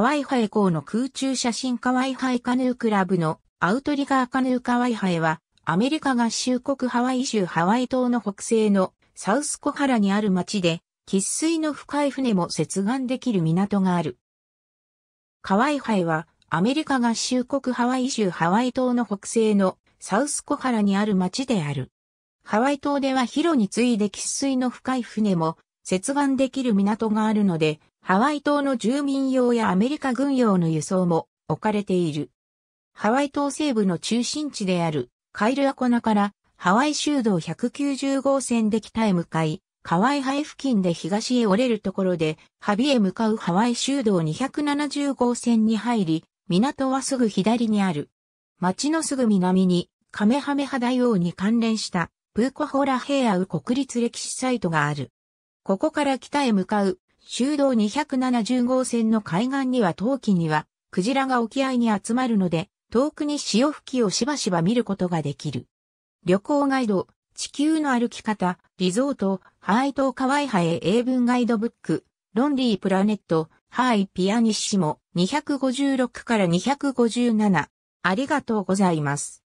ワイハエ号の空中写真カワイハエカヌークラブのアウトリガーカヌーカワイハエは、アメリカ合衆国ハワイ州ハワイ島の北西のサウスコハラにある町で、喫水の深い船も接岸できる港がある。カワイハエは、アメリカ合衆国ハワイ州ハワイ島の北西のサウスコハラにある町である。ハワイ島ではヒロに次いで喫水の深い船も接岸できる港があるので、ハワイ島の住民用やアメリカ軍用の輸送も置かれている。ハワイ島西部の中心地であるカイルアコナからハワイ州道190号線で北へ向かい、カワイハイ付近で東へ折れるところで、ハビへ向かうハワイ州道270号線に入り、港はすぐ左にある。町のすぐ南に、カメハメハ大王に関連した、プーコホラヘアウ国立歴史サイトがある。ここから北へ向かう、修道270号線の海岸には冬季には、クジラが沖合に集まるので、遠くに潮吹きをしばしば見ることができる。旅行ガイド、地球の歩き方、リゾート、ハイ島カワイハエ英文ガイドブック、ロンリープラネット、ハイピアニッシモ256から257。ありがとうございます。